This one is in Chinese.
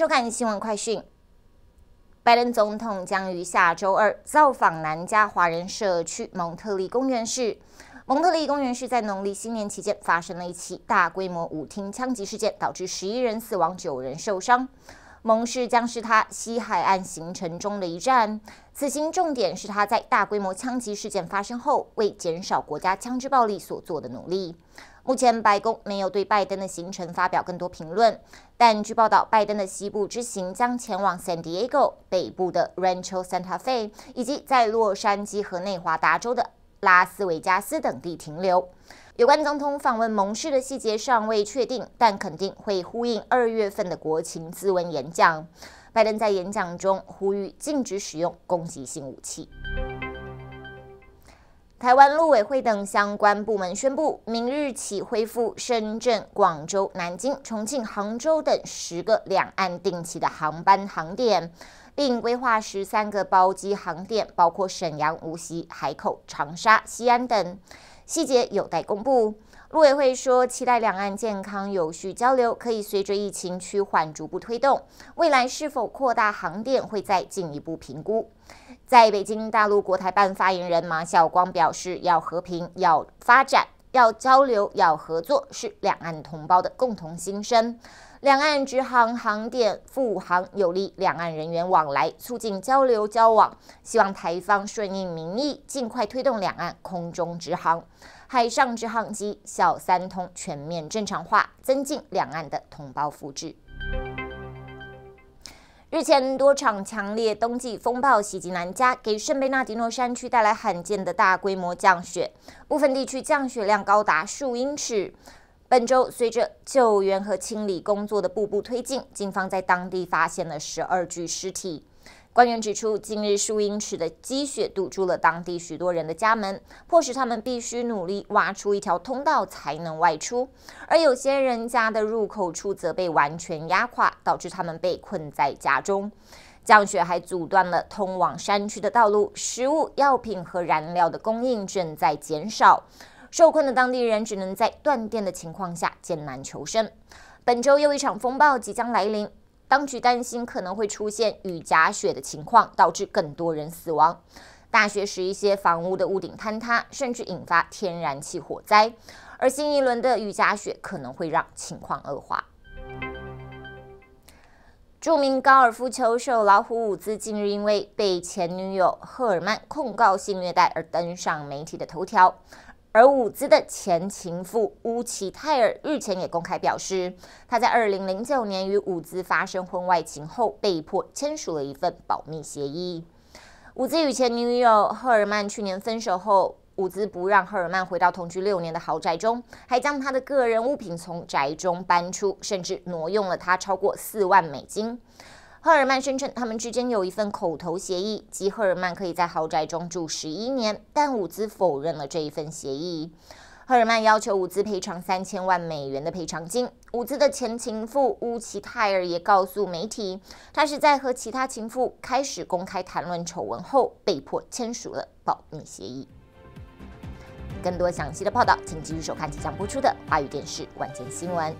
收看新闻快讯，拜登总统将于下周二造访南加华人社区蒙特利公园市。蒙特利公园市在农历新年期间发生了一起大规模舞厅枪击事件，导致十一人死亡，九人受伤。蒙氏将是他西海岸行程中的一站。此行重点是他在大规模枪击事件发生后为减少国家枪支暴力所做的努力。目前白宫没有对拜登的行程发表更多评论，但据报道，拜登的西部之行将前往 San Diego 北部的 Rancho Santa Fe，以及在洛杉矶和内华达州的拉斯维加斯等地停留。有关总统访问盟市的细节尚未确定，但肯定会呼应二月份的国情咨文演讲。拜登在演讲中呼吁禁止使用攻击性武器。台湾陆委会等相关部门宣布，明日起恢复深圳、广州、南京、重庆、杭州等十个两岸定期的航班航点，并规划十三个包机航点，包括沈阳、无锡、海口、长沙、西安等。细节有待公布。陆委会说，期待两岸健康有序交流，可以随着疫情趋缓逐步推动。未来是否扩大航电，会再进一步评估。在北京，大陆国台办发言人马晓光表示，要和平，要发展。要交流，要合作，是两岸同胞的共同心声。两岸直航航点复航有利两岸人员往来，促进交流交往。希望台方顺应民意，尽快推动两岸空中直航、海上直航及小三通全面正常化，增进两岸的同胞福祉。日前，多场强烈冬季风暴袭击南加，给圣贝纳迪诺山区带来罕见的大规模降雪，部分地区降雪量高达数英尺。本周，随着救援和清理工作的步步推进，警方在当地发现了十二具尸体。官员指出，近日数英尺的积雪堵住了当地许多人的家门，迫使他们必须努力挖出一条通道才能外出。而有些人家的入口处则被完全压垮，导致他们被困在家中。降雪还阻断了通往山区的道路，食物、药品和燃料的供应正在减少。受困的当地人只能在断电的情况下艰难求生。本周又一场风暴即将来临。当局担心可能会出现雨夹雪的情况，导致更多人死亡。大学时，一些房屋的屋顶坍塌，甚至引发天然气火灾。而新一轮的雨夹雪可能会让情况恶化。著名高尔夫球手老虎伍兹近日因为被前女友赫尔曼控告性虐待而登上媒体的头条。而伍兹的前情妇乌奇泰尔日前也公开表示，他在二零零九年与伍兹发生婚外情后，被迫签署了一份保密协议。伍兹与前女友赫尔曼去年分手后，伍兹不让赫尔曼回到同居六年的豪宅中，还将他的个人物品从宅中搬出，甚至挪用了他超过四万美金。赫尔曼声称，他们之间有一份口头协议，即赫尔曼可以在豪宅中住十一年，但伍兹否认了这一份协议。赫尔曼要求伍兹赔偿三千万美元的赔偿金。伍兹的前情妇乌奇泰尔也告诉媒体，他是在和其他情妇开始公开谈论丑闻后，被迫签署了保密协议。更多详细的报道，请继续收看即将播出的《华语电视晚间新闻》。